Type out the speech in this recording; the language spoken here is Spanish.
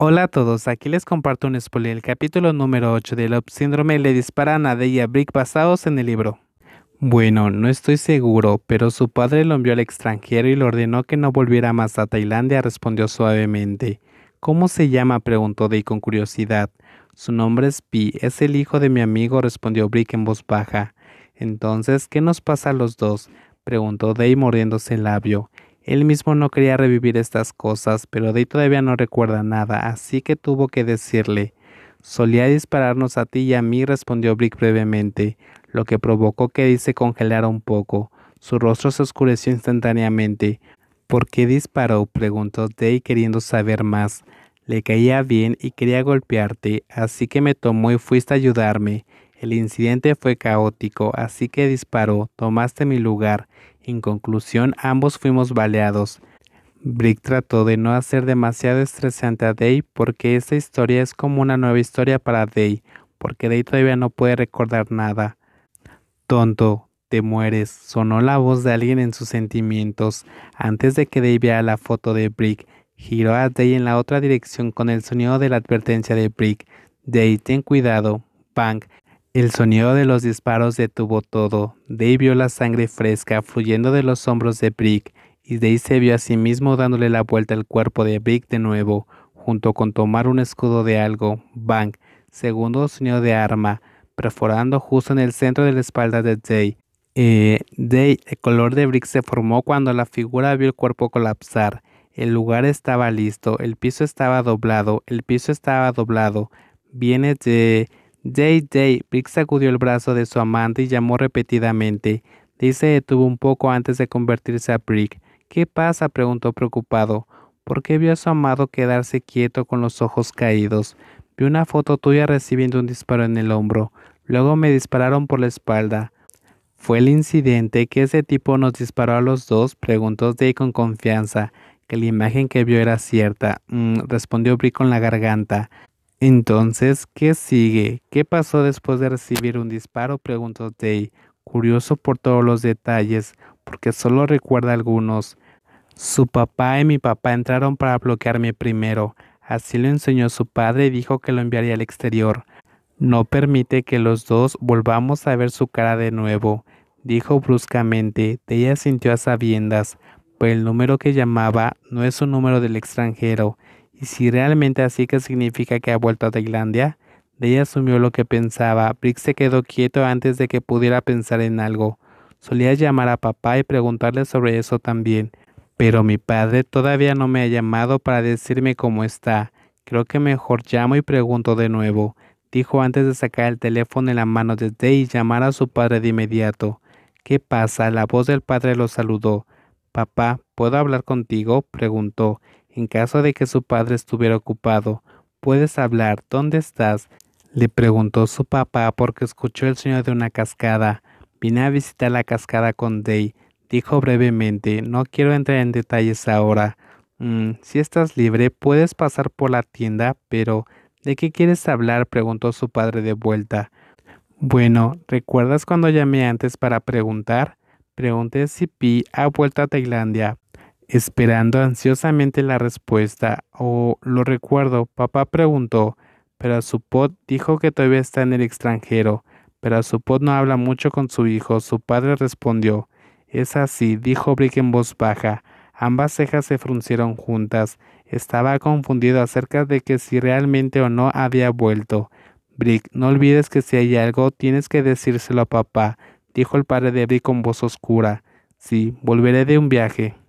Hola a todos, aquí les comparto un spoiler el capítulo número 8 del Love Le disparan a a Brick basados en el libro. Bueno, no estoy seguro, pero su padre lo envió al extranjero y le ordenó que no volviera más a Tailandia, respondió suavemente. ¿Cómo se llama? preguntó Day con curiosidad. Su nombre es Pi, es el hijo de mi amigo, respondió Brick en voz baja. Entonces, ¿qué nos pasa a los dos? preguntó Day mordiéndose el labio. Él mismo no quería revivir estas cosas, pero Day todavía no recuerda nada, así que tuvo que decirle. Solía dispararnos a ti y a mí, respondió Brick brevemente, lo que provocó que Day se congelara un poco. Su rostro se oscureció instantáneamente. ¿Por qué disparó? preguntó Day queriendo saber más. Le caía bien y quería golpearte, así que me tomó y fuiste a ayudarme. El incidente fue caótico, así que disparó, tomaste mi lugar en conclusión, ambos fuimos baleados. Brick trató de no hacer demasiado estresante a Day porque esta historia es como una nueva historia para Day, porque Day todavía no puede recordar nada. Tonto, te mueres, sonó la voz de alguien en sus sentimientos. Antes de que Day viera la foto de Brick, giró a Day en la otra dirección con el sonido de la advertencia de Brick. Day, ten cuidado. Bang. El sonido de los disparos detuvo todo. Day vio la sangre fresca fluyendo de los hombros de Brick, y Day se vio a sí mismo dándole la vuelta al cuerpo de Brick de nuevo, junto con tomar un escudo de algo, bang, segundo sonido de arma, perforando justo en el centro de la espalda de Day. Eh, Day, el color de Brick se formó cuando la figura vio el cuerpo colapsar. El lugar estaba listo, el piso estaba doblado, el piso estaba doblado. Viene de Day Day, Brick sacudió el brazo de su amante y llamó repetidamente. Dice se detuvo un poco antes de convertirse a Brick. ¿Qué pasa? preguntó preocupado. ¿Por qué vio a su amado quedarse quieto con los ojos caídos? Vi una foto tuya recibiendo un disparo en el hombro. Luego me dispararon por la espalda. ¿Fue el incidente que ese tipo nos disparó a los dos? preguntó Day con confianza, que la imagen que vio era cierta. Mm, respondió Brick con la garganta. Entonces, ¿qué sigue? ¿Qué pasó después de recibir un disparo? preguntó Day, curioso por todos los detalles, porque solo recuerda algunos. Su papá y mi papá entraron para bloquearme primero. Así lo enseñó su padre y dijo que lo enviaría al exterior. No permite que los dos volvamos a ver su cara de nuevo, dijo bruscamente. Tay asintió a sabiendas, pues el número que llamaba no es un número del extranjero, y si realmente así que significa que ha vuelto a Tailandia, Dey asumió lo que pensaba. Brick se quedó quieto antes de que pudiera pensar en algo. Solía llamar a papá y preguntarle sobre eso también. Pero mi padre todavía no me ha llamado para decirme cómo está. Creo que mejor llamo y pregunto de nuevo, dijo antes de sacar el teléfono en la mano de Day y llamar a su padre de inmediato. ¿Qué pasa? La voz del padre lo saludó. Papá, ¿puedo hablar contigo? preguntó. En caso de que su padre estuviera ocupado, ¿puedes hablar? ¿Dónde estás? Le preguntó su papá porque escuchó el sonido de una cascada. Vine a visitar la cascada con Day. Dijo brevemente, no quiero entrar en detalles ahora. Mm, si estás libre, puedes pasar por la tienda, pero ¿de qué quieres hablar? preguntó su padre de vuelta. Bueno, ¿recuerdas cuando llamé antes para preguntar? Pregunté si Pi ha vuelto a Tailandia, esperando ansiosamente la respuesta. o lo recuerdo, papá preguntó, pero su pod dijo que todavía está en el extranjero. Pero su pod no habla mucho con su hijo. Su padre respondió, es así, dijo Brick en voz baja. Ambas cejas se fruncieron juntas. Estaba confundido acerca de que si realmente o no había vuelto. Brick, no olvides que si hay algo tienes que decírselo a papá, dijo el padre de Brick con voz oscura. Sí, volveré de un viaje.